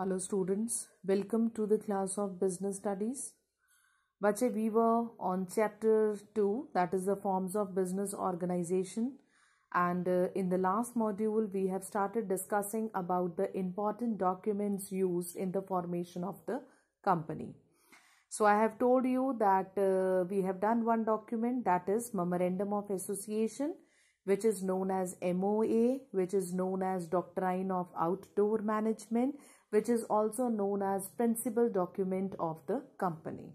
hello students welcome to the class of business studies Bache, we were on chapter 2 that is the forms of business organization and uh, in the last module we have started discussing about the important documents used in the formation of the company so i have told you that uh, we have done one document that is memorandum of association which is known as moa which is known as doctrine of outdoor management which is also known as principal document of the company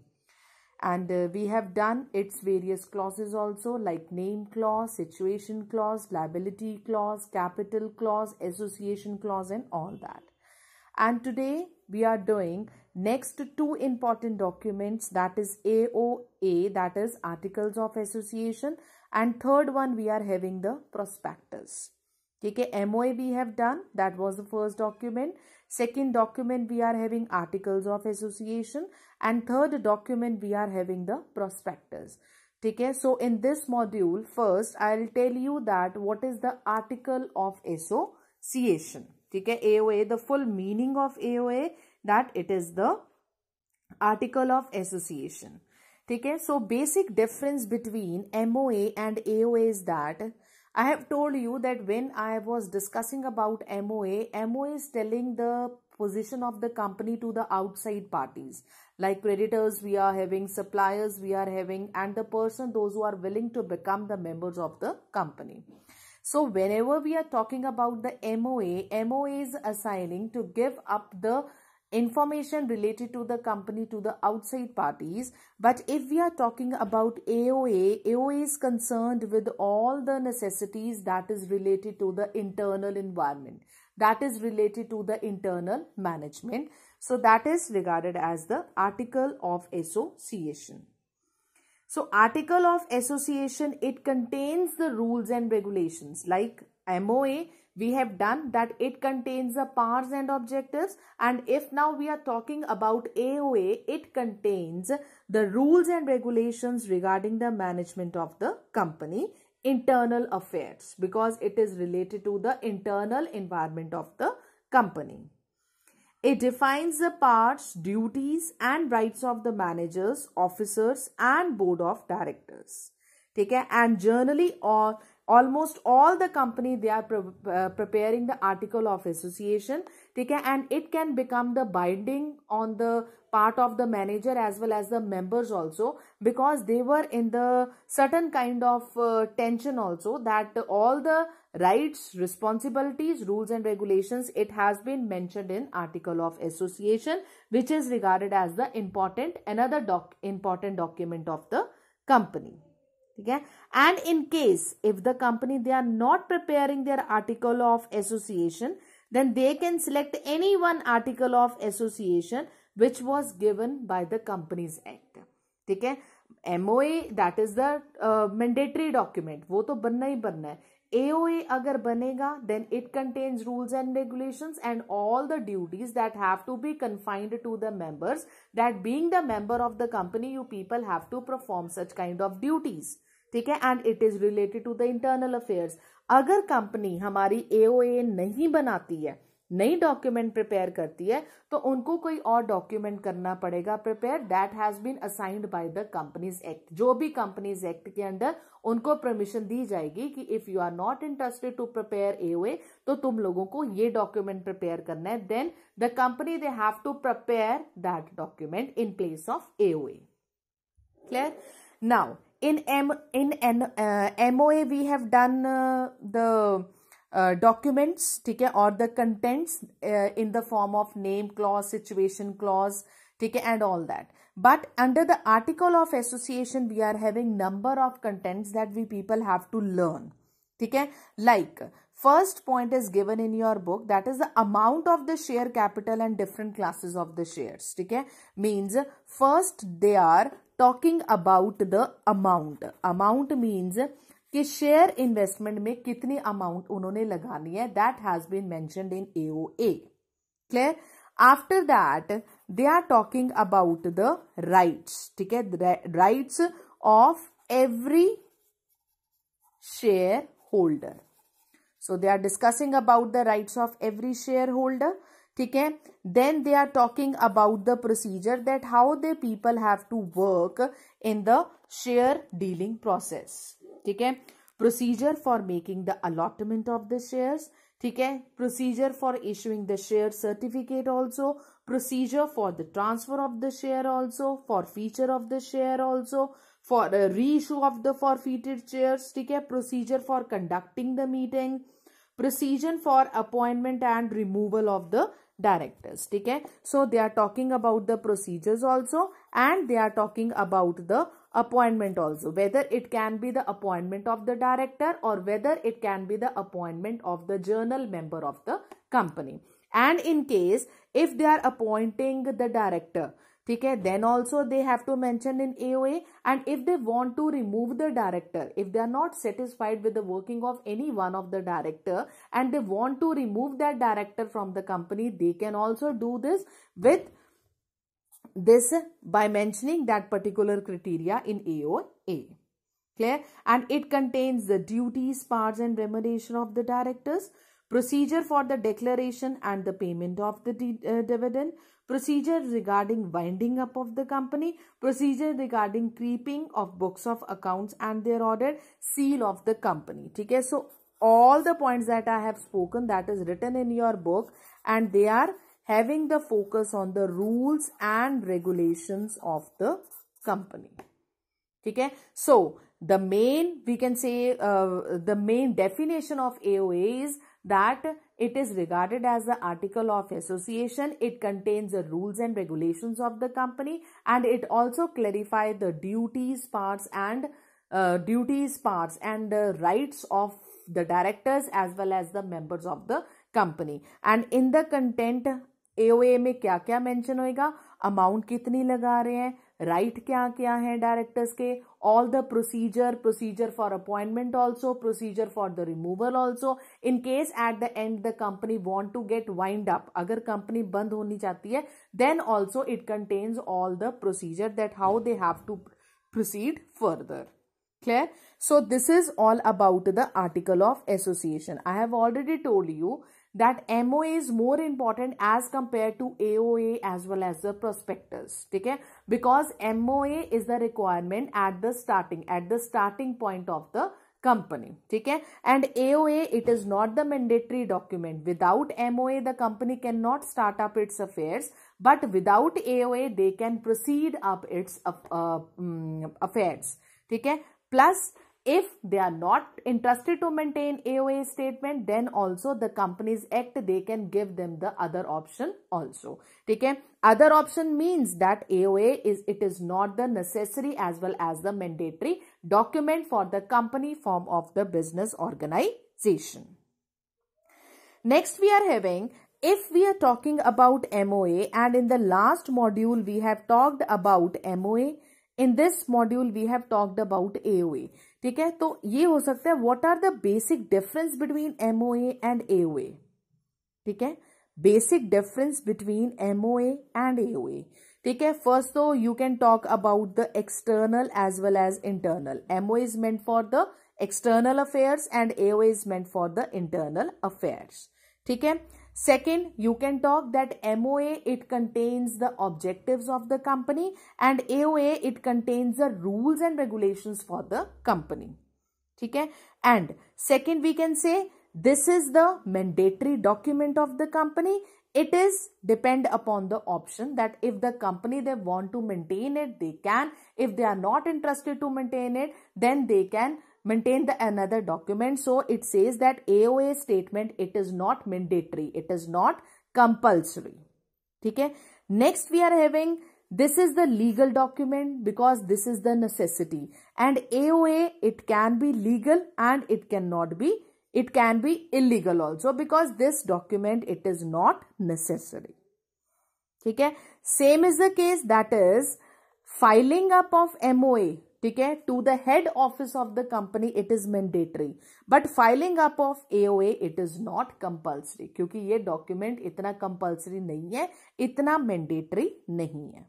and uh, we have done its various clauses also like name clause situation clause liability clause capital clause association clause and all that and today we are doing next two important documents that is AOA that is articles of association and third one we are having the prospectus MOA we have done that was the first document second document we are having articles of association and third document we are having the prospectus so in this module first I will tell you that what is the article of association AOA the full meaning of AOA that it is the article of association so basic difference between MOA and AOA is that I have told you that when I was discussing about MOA, MOA is telling the position of the company to the outside parties like creditors we are having suppliers we are having and the person those who are willing to become the members of the company so whenever we are talking about the moa moa is assigning to give up the information related to the company to the outside parties. But if we are talking about AOA, AOA is concerned with all the necessities that is related to the internal environment, that is related to the internal management. So that is regarded as the article of association. So article of association, it contains the rules and regulations like MOA we have done that it contains the powers and objectives and if now we are talking about AOA, it contains the rules and regulations regarding the management of the company, internal affairs because it is related to the internal environment of the company. It defines the parts, duties and rights of the managers, officers and board of directors. Take है And generally और almost all the company they are pre uh, preparing the article of association okay and it can become the binding on the part of the manager as well as the members also because they were in the certain kind of uh, tension also that all the rights responsibilities rules and regulations it has been mentioned in article of association which is regarded as the important another doc important document of the company ठीक है and in case if the company they are not preparing their article of association then they can select any one article of association given by given by the Companies Act ठीक है MOA that is the mandatory document वो तो बनना ही बनना है AOA अगर बनेगा then it contains rules and regulations and all the duties that have to be confined to the members that being the member of the company you people have to perform such kind of duties ठीक है and it is related to the internal affairs अगर company हमारी AOA नहीं बनाती है नई document prepare करती है तो उनको कोई और डॉक्यूमेंट करना पड़ेगा prepare that has been assigned by the Companies Act जो भी कंपनीज एक्ट के अंडर उनको परमिशन दी जाएगी कि if you are not interested to prepare AOA तो तुम लोगों को ये डॉक्यूमेंट प्रिपेयर करना है then the company they have to prepare that document in place of AOA clear now in M in N, uh, MOA we have done uh, the uh, documents okay, or the contents uh, in the form of name clause situation clause okay, and all that but under the article of association we are having number of contents that we people have to learn okay. like first point is given in your book that is the amount of the share capital and different classes of the shares Okay, means first they are talking about the amount amount means कि share investment में कितनी amount उन्होंने लगानी है that has been mentioned in AOA clear after that they are talking about the rights ठीक है rights of every share holder so they are discussing about the right of every share holder ठीक है then they are talking about the procedure that how they people have to work in the share dealing process ठीक है procedure for making the allotment of the shares ठीक है procedure for issuing the share certificate also procedure for the transfer of the share also for feature of the share also for reissue of the forfeited shares ठीक है procedure for conducting the meeting procedure for appointment and removal of the Directors, okay. so they are talking about the procedures also and they are talking about the appointment also whether it can be the appointment of the director or whether it can be the appointment of the journal member of the company and in case if they are appointing the director ठीक है then also they have to mention in A O A and if they want to remove the director if they are not satisfied with the working of any one of the director and they want to remove that director from the company they can also do this with this by mentioning that particular criteria in AOA. Clear? And it contains the duties, powers and remuneration of the directors procedure for the declaration and the payment of the uh, dividend, procedure regarding winding up of the company, procedure regarding creeping of books of accounts and their audit, seal of the company. Okay, so all the points that I have spoken that is written in your book and they are having the focus on the rules and regulations of the company. Okay, so the main we can say uh, the main definition of AOA is that it is regarded as the article of association. It contains the rules and regulations of the company and it also clarifies the duties, parts and uh, duties, parts and the rights of the directors as well as the members of the company. And in the content AOA में क्या क्या mention होएगा Amount कितनी लगा रहे हैं right क्या क्या है डायरेक्टर्स के all the procedure procedure for appointment also procedure for the removal also in case at the end the company want to get wind up अगर कंपनी बंद होनी चाहती है then also it contains all the procedure that how they have to proceed further clear so this is all about the article of association I have already told you that MOA is more important as compared to AOA as well as the prospectus. Okay? Because MOA is the requirement at the starting, at the starting point of the company. Okay? And AOA, it is not the mandatory document. Without MOA, the company cannot start up its affairs. But without AOA, they can proceed up its uh, uh, mm, affairs. Okay? Plus, if they are not interested to maintain aoa statement then also the companies act they can give them the other option also okay other option means that aoa is it is not the necessary as well as the mandatory document for the company form of the business organization next we are having if we are talking about moa and in the last module we have talked about moa in this module we have talked about aoa ठीक है तो ये हो सकता है what are the basic difference between MOA and AOA ठीक है basic difference between MOA and AOA ठीक है फर्स्ट तो you can talk about the external as well as internal MO is meant for the external affairs and AO is meant for the internal affairs ठीक है Second, you can talk that MOA, it contains the objectives of the company and AOA, it contains the rules and regulations for the company. Okay? And second, we can say this is the mandatory document of the company. It is depend upon the option that if the company they want to maintain it, they can. If they are not interested to maintain it, then they can maintain the another document so it says that aoa statement it is not mandatory it is not compulsory Okay. next we are having this is the legal document because this is the necessity and aoa it can be legal and it cannot be it can be illegal also because this document it is not necessary Okay. same is the case that is filing up of moa ठीक है to the head office of the company it is mandatory but filing up of AOA it is not compulsory क्योंकि ये document इतना compulsory नहीं है इतना mandatory नहीं है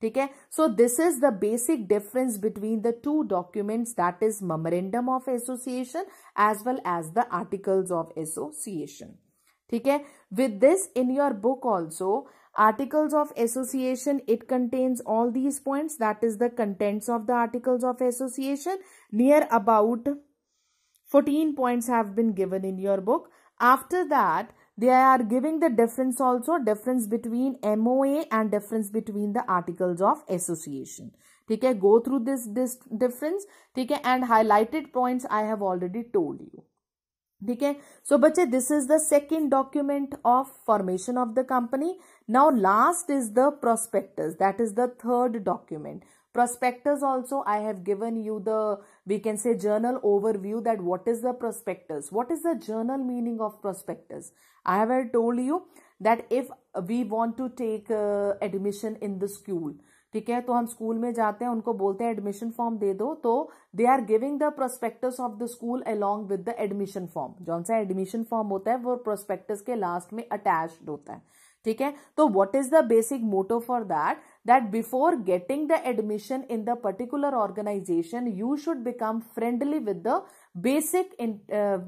ठीक है so this is the basic difference between the two documents that is memorandum of association as well as the articles of association ठीक है with this in your book also Articles of association, it contains all these points. That is the contents of the articles of association. Near about 14 points have been given in your book. After that, they are giving the difference also, difference between MOA and difference between the articles of association. Okay, go through this, this difference, Okay, and highlighted points I have already told you. ठीक है so बच्चे this is the second document of formation of the company now last is the prospectus that is the third document prospectus also i have given you the we can say journal overview that what is the prospectus what is the journal meaning of prospectus i have told you that if we want to take uh, admission in the school ठीक है तो हम school में जाते हैं उनको बोलते हैं एडमिशन फॉर्म दे दो तो they are giving the prospectus of the school along with the admission form जौन सा एडमिशन फॉर्म होता है वो प्रोस्पेक्टस के लास्ट में अटैच्ड होता है ठीक है तो what is the basic motto for that that before getting the admission in the particular organisation you should become friendly with the basic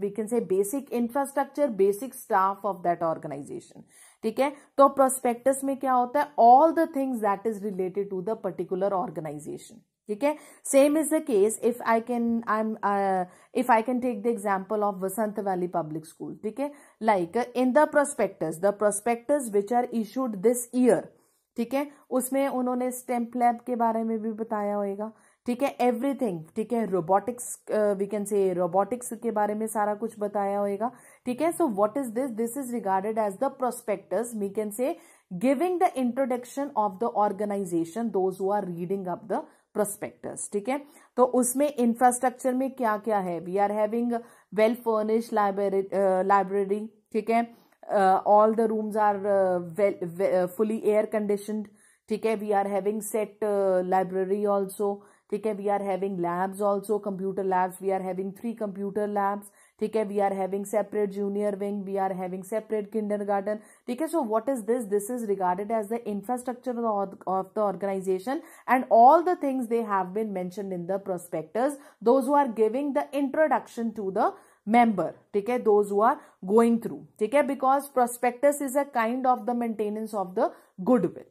we can say basic infrastructure basic staff of that organisation ठीक है तो prospectus में क्या होता है all the things that is related to the particular organisation ठीक है same is the case if I can I am if I can take the example of Vasant Valley Public School ठीक है like in the prospectus the prospectus which are issued this year ठीक है उसमें उन्होंने stamp lab के बारे में भी बताया होगा ठीक है एवरीथिंग ठीक है robotics we can say robotics के बारे में सारा कुछ बताया होगा ठीक है so what is this this is regarded as the prospectus we can say giving the introduction of the organisation those who are reading up the prospectus ठीक है तो उसमें इंफ्रास्ट्रक्चर में क्या क्या है we are having well furnish library ठीक है all the rooms are well fully air conditioned ठीक है we are having set library also ठीक है we are having labs also computer labs we are having three computer labs ठीक है we are having separate junior wing we are having separate kindergarten ठीक है so what is this this is regarded as the infrastructure of the organisation and all the things they have been mention in the prospectus those who are giving the introduction to the member ठीक है those who are going through ठीक है because prospectus is a kind of the maintenance of the goodwill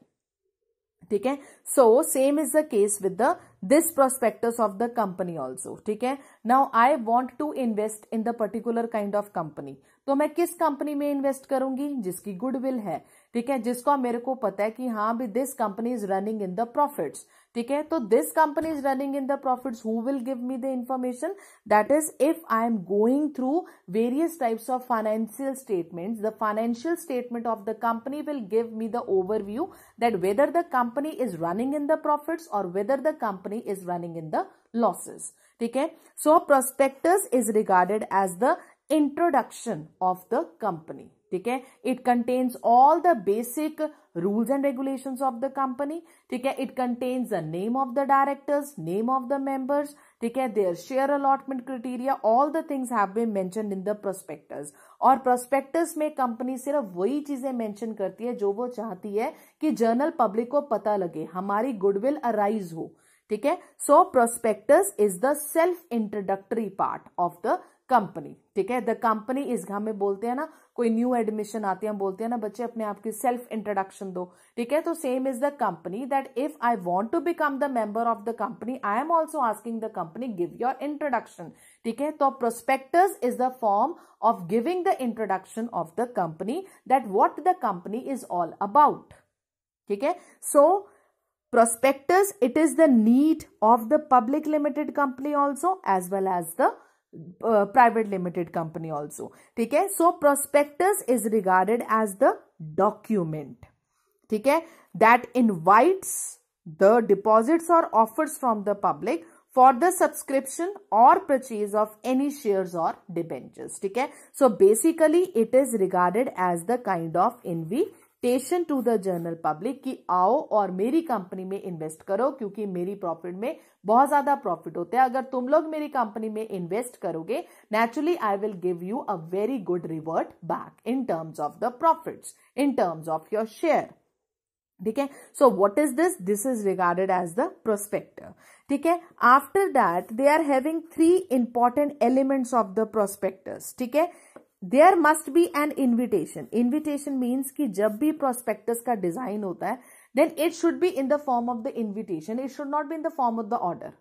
ठीक है so same is the case with the this prospectus of the company also ठीक है now I want to invest in the particular kind of company तो मैं किस company में invest करूंगी जिसकी गुडविल है ठीक है जिसको मेरे को पता है कि हाँ भी this company is running in the profits ठीक है तो this company is running in the profit who will give me the information that is if I am going through various types of financial statements the financial statement of the company will give me the overview that whether the company is running in the profits और whether the company is running in the losses ठीक है so prospectus is regarded as the introduction of the company ठीक है it contains all the basic rules and regulation of the company ठीक है it contains the name of the directors name of the members ठीक है their share allotment criteria all the things have been mention in the prospectus और prospectus में company सिर्फ वही चीजें mention करती है जो वो चाहती है कि जर्नल पब्लिक को पता लगे हमारी गुडविल अराइज हो ठीक है so prospectus is the self introductory part of the company ठीक है द कंपनी इज में बोलते हैं ना कोई न्यू एडमिशन आते हैं बोलते हैं ना बच्चे अपने आप की सेल्फ इंट्रोडक्शन दो ठीक है तो same is the company that if I want to become the member of the company I am also asking the company give your introduction ठीक है तो prospectus is the form of giving the introduction of the company that what the company is all about ठीक है so so, prospectus it is the need of the public limited company also as well as the uh, private limited company also okay so prospectus is regarded as the document okay that invites the deposits or offers from the public for the subscription or purchase of any shares or debentures okay so basically it is regarded as the kind of invite station to the general public कि आओ और मेरी company में invest करो क्योंकि मेरी profit में बहुत ज्यादा प्रॉफिट होता है अगर तुम लोग मेरी कंपनी में इन्वेस्ट करोगे naturally I will give you a very good revert back in terms of the profits in terms of your share ठीक है so what is this this is regarded as the prospector ठीक है after that they are having three important elements of the prospectors ठीक है there must be an invitation invitation means कि जब भी prospectus का डिजाइन होता है then it should B in the form of the invitation it should not be in the form of the order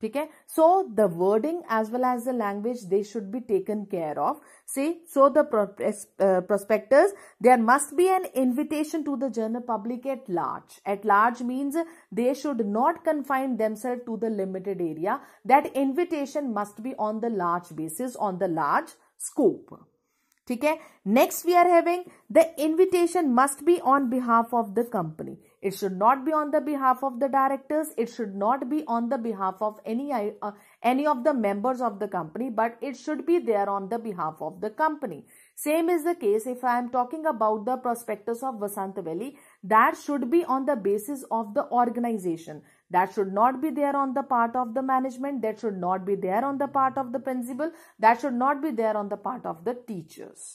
ठीक है so the wording as well as the language they should be taken care of see so the prospectus there must be an invitation to the general public at large at large means they should not confine themselves to the limited area that invitation must be on the large basis on the large scope ठीक है next we are having the invitation must be on behalf of the company it should not be on the behalf of the directors it should not be on the behalf of any any of the members of the company but it should be there on the behalf of the company same is the case if i am talking about the prospectus of vasant valley that should be on the basis of the organization that should not be there on the part of the management that should not be there on the part of the principal that should not be there on the part of the teachers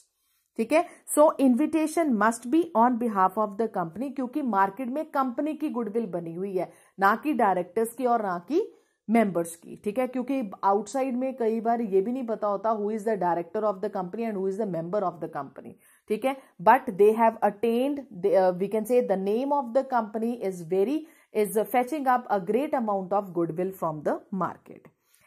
ठीक है so invitation must be on behalf of the company क्योंकि market में company की goodwill बनी हुई है ना कि डायरेक्टर्स की और ना कि मेंबर्स की ठीक है क्योंकि आउटसाइड में कई बार ये भी नहीं पता होता who is the director of the company and who is the member of the company ठीक है but they have attend we can say the name of the company is very is uh, fetching up a great amount of goodwill from the market.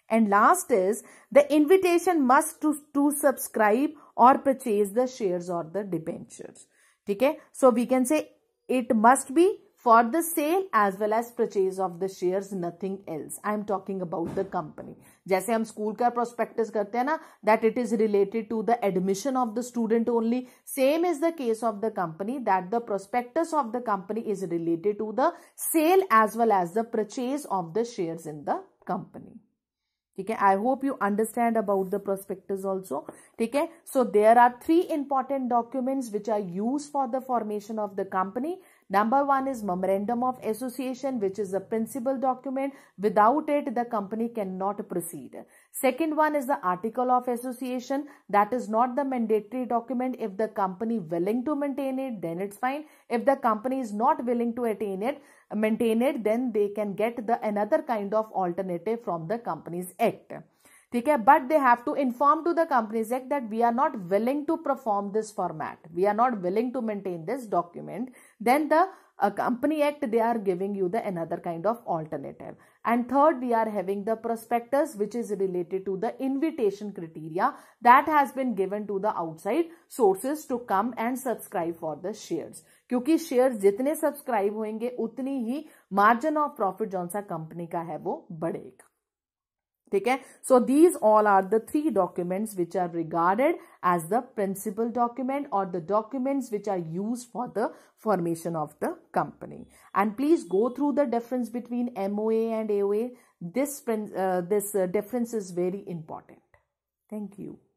And last is the invitation must to, to subscribe or purchase the shares or the debentures. Okay, so we can say it must be for the sale as well as purchase of the shares nothing else i am talking about the company jaise hum school ka prospectus karte hai na that it is related to the admission of the student only same is the case of the company that the prospectus of the company is related to the sale as well as the purchase of the shares in the company theek hai i hope you understand about the prospectus also theek hai so there are three important documents which are used for the formation of the company Number one is memorandum of association, which is a principal document. Without it, the company cannot proceed. Second one is the article of association. That is not the mandatory document. If the company willing to maintain it, then it's fine. If the company is not willing to attain it, maintain it, then they can get the another kind of alternative from the Companies Act. Okay, but they have to inform to the companies act that we are not willing to perform this format. We are not willing to maintain this document. then the a company act they are giving you the another kind of alternative and third we are having the prospectus which is related to the invitation criteria that has been given to the outside sources to come and subscribe for the shares क्योंकि share जितने subscribe होंगे उतनी ही margin of profit जौन सा company का है वो बढ़ेगा ठीक है so these all are the three documents which are regarded as the principal document और the documents which are use for the formation of the company and please go through the difference between MOA and AOA this this difference is very important thank you